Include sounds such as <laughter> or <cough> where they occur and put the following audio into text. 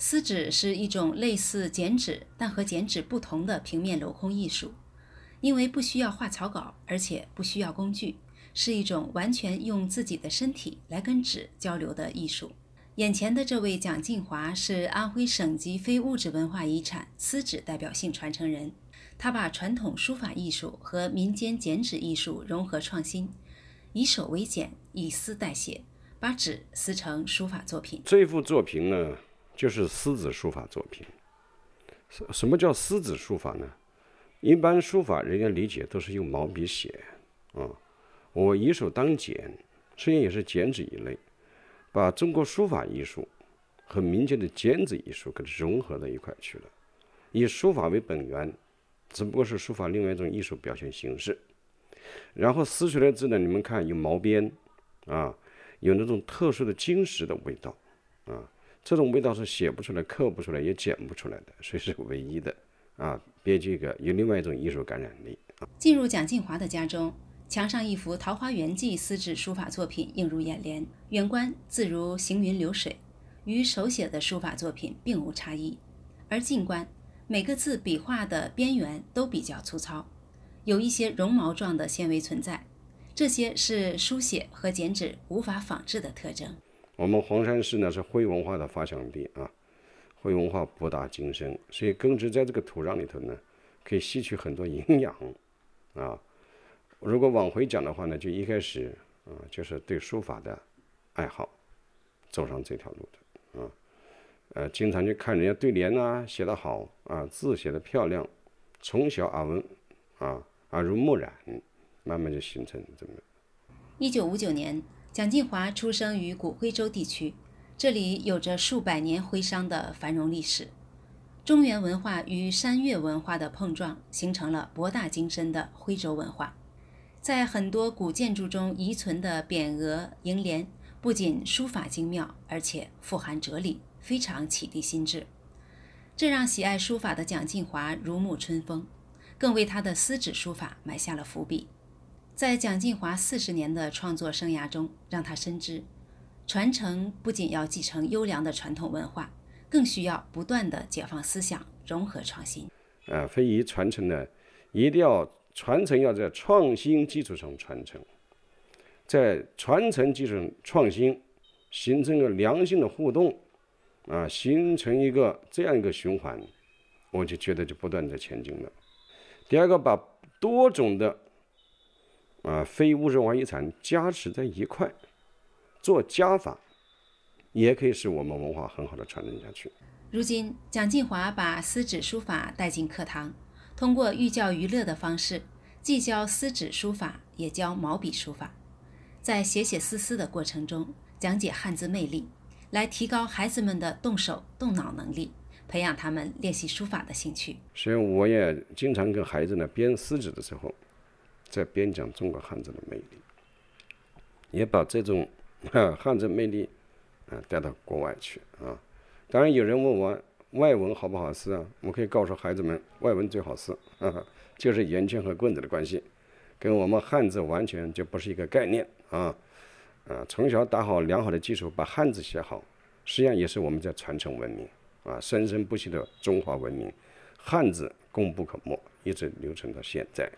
撕纸是一种类似剪纸但和剪纸不同的平面镂空艺术，因为不需要画草稿，而且不需要工具，是一种完全用自己的身体来跟纸交流的艺术。眼前的这位蒋进华是安徽省级非物质文化遗产撕纸代表性传承人，他把传统书法艺术和民间剪纸艺术融合创新，以手为剪，以丝代写，把纸撕成书法作品。这幅作品呢？就是撕纸书法作品，什什么叫撕纸书法呢？一般书法人家理解都是用毛笔写，啊，我以手当剪，虽然也是剪纸一类，把中国书法艺术和民间的剪纸艺术给它融合到一块去了，以书法为本源，只不过是书法另外一种艺术表现形式，然后撕出来字呢，你们看有毛边，啊，有那种特殊的金石的味道，啊。这种味道是写不出来、刻不出来、也剪不出来的，所以是唯一的啊！编剧一个有另外一种艺术感染力啊。进入蒋静华的家中，墙上一幅《桃花源记》丝质书法作品映入眼帘，远观字如行云流水，与手写的书法作品并无差异；而近观，每个字笔画的边缘都比较粗糙，有一些绒毛状的纤维存在，这些是书写和剪纸无法仿制的特征。我们黄山市呢是徽文化的发祥地啊，徽文化博大精深，所以根植在这个土壤里头呢，可以吸取很多营养啊。如果往回讲的话呢，就一开始啊，就是对书法的爱好，走上这条路的啊，呃，经常去看人家对联啊，写得好啊，字写得漂亮，从小耳闻啊，耳濡目染，慢慢就形成这么。一九五九年。蒋劲华出生于古徽州地区，这里有着数百年徽商的繁荣历史。中原文化与山岳文化的碰撞，形成了博大精深的徽州文化。在很多古建筑中遗存的匾额楹联，不仅书法精妙，而且富含哲理，非常启迪心智。这让喜爱书法的蒋劲华如沐春风，更为他的丝纸书法埋下了伏笔。在蒋劲华四十年的创作生涯中，让他深知，传承不仅要继承优良的传统文化，更需要不断的解放思想、融合创新。呃，非遗传承呢，一定要传承，要在创新基础上传承，在传承基础上创新，形成个良性的互动，啊，形成一个这样一个循环，我就觉得就不断的前进了。第二个，把多种的。啊，非物质文化遗产加持在一块，做加法，也可以使我们文化很好的传承下去。如今，蒋进华把丝纸书法带进课堂，通过寓教于乐的方式，既教丝纸书法，也教毛笔书法，在写写撕撕的过程中，讲解汉字魅力，来提高孩子们的动手动脑能力，培养他们练习书法的兴趣。所以，我也经常跟孩子呢编丝纸的时候。在边讲中国汉字的魅力，也把这种 <laughs> 汉字魅力啊带到国外去啊。当然有人问我外文好不好撕啊？我可以告诉孩子们，外文最好啊，<laughs> 就是圆圈和棍子的关系，跟我们汉字完全就不是一个概念啊啊！从小打好良好的基础，把汉字写好，实际上也是我们在传承文明啊，生生不息的中华文明，汉字功不可没，一直流传到现在。